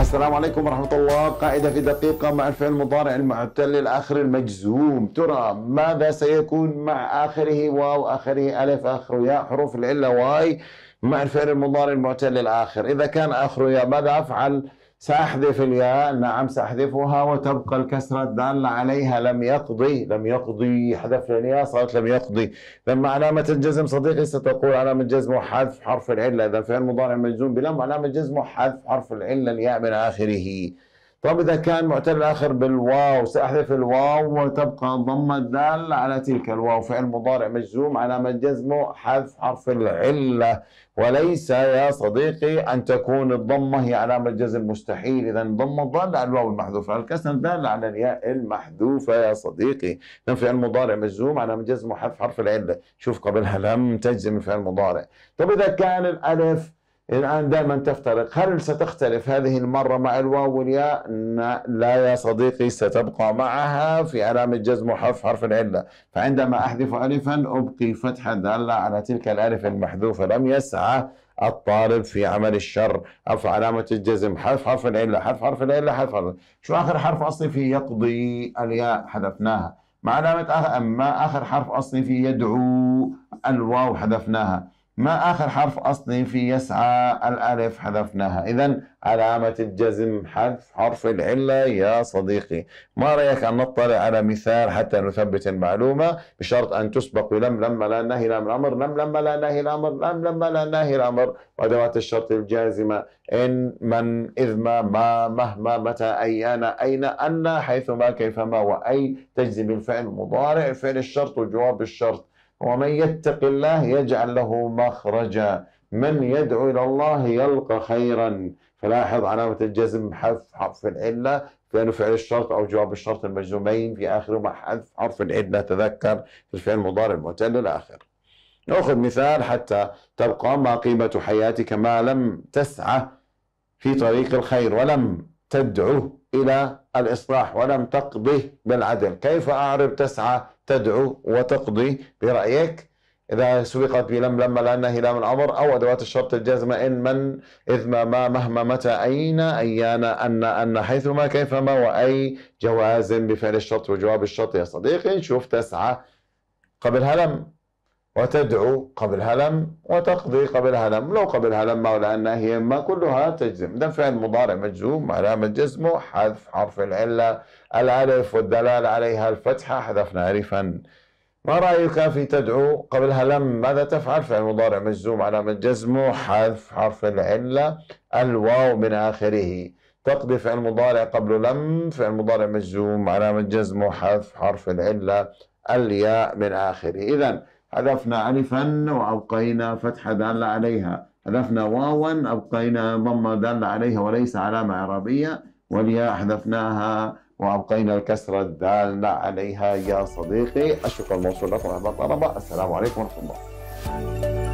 السلام عليكم ورحمة الله قاعدة في دقيقة مع الفعل المضارع المعتل الآخر المجزوم ترى ماذا سيكون مع آخره واو آخره ألف آخره ياء حروف العلة واي مع الفعل المضارع المعتل الآخر إذا كان آخره ياء ماذا أفعل؟ سأحذف الياء نعم سأحذفها وتبقى الكسرة الدالة عليها لم يقضي لم يقضي حذفنا الياء صارت لم يقضي لما علامة الجزم صديقي ستقول علامة الجزم وحذف حرف العلة إذا فعل مضارع مجزوم بلم علامة الجزم وحذف حرف العلة الياء من آخره طب إذا كان معتل آخر بالواو سأحذف الواو وتبقى الضمة الدالة على تلك الواو فعل مضارع مجزوم علامة جزمه حذف حرف العلة وليس يا صديقي أن تكون الضمة هي علامة جزم مستحيل إذا الضمة الضالة على الواو المحذوفة على الكسر الدالة على الياء المحذوفة يا صديقي إذا فعل مضارع مجزوم علامة جزمه حذف حرف العلة شوف قبلها لم تجزم الفعل المضارع طب إذا كان الألف الآن دائما تفترق هل ستختلف هذه المرة مع الواو والياء لا يا صديقي ستبقى معها في علامة جزم وحذف حرف العلة فعندما أحذف ألفا أبقي فتحا دالة على تلك الألف المحذوفة لم يسعى الطالب في عمل الشر حرف علامة الجزم حرف حرف العلة حرف حرف العلة حرف حرف شو آخر حرف أصلي فيه يقضي الياء حذفناها مع علامة أما آخر حرف أصلي فيه يدعو الواو حذفناها ما آخر حرف أصلي في يسعى الألف حذفناها إذا علامة الجزم حذف حرف العلة يا صديقي ما رأيك أن نطلع على مثال حتى نثبت المعلومة بشرط أن تسبق لم لما لا لام الأمر لم لما لا نهي الأمر لم لما لا نهي الأمر وأدوات الشرط الجازمة إن من إذ ما ما مهما متى أيان أين أن حيثما كيفما وأي تجزم الفعل مضارع فعل الشرط وجواب الشرط ومن يتق الله يجعل له مخرجا من يدعو إلى الله يلقى خيرا فلاحظ علامة الجزم حذف حرف العلة لأنه فعل الشرط أو جواب الشرط المجزومين في آخرهما حذف حرف العلة تذكر في الفعل المضارع المعتل إلى آخره نأخذ مثال حتى تبقى ما قيمة حياتك ما لم تسعى في طريق الخير ولم تدعو إلى الإصلاح ولم تقضي بالعدل كيف أعرب تسعى تدعو وتقضي برأيك إذا سبقت بلم لما لأنه لام الأمر أو أدوات الشرط الجازمة إن من إذ ما ما مهما متى أين ايانا أن أن حيثما كيفما وأي جواز بفعل الشرط وجواب الشرط يا صديقي نشوف تسعى قبلها لم وتدعو قبل هلم وتقضي قبل هلم لو قبل هلم ولا هي ما كلها تجزم إذا فعل مضارع مجزوم علامة جزمه حذف حرف العلة الألف والدلال عليها الفتحة حذفنا ألفا ما رأيك في تدعو قبل هلم ماذا تفعل فعل مضارع مجزوم علامة جزمه حذف حرف العلة الواو من آخره تقضي فعل مضارع قبل لم فعل مضارع مجزوم علامة جزمه حذف حرف العلة الياء من آخره إذا حذفنا ألفا وأبقينا فتحة دالة عليها حذفنا واوا أبقينا ضمة دالة عليها وليس علامة عربية والياء حذفناها وأبقينا الكسرة الدالة عليها يا صديقي الشكر موصول لكم أحباب الطلبة السلام عليكم ورحمة الله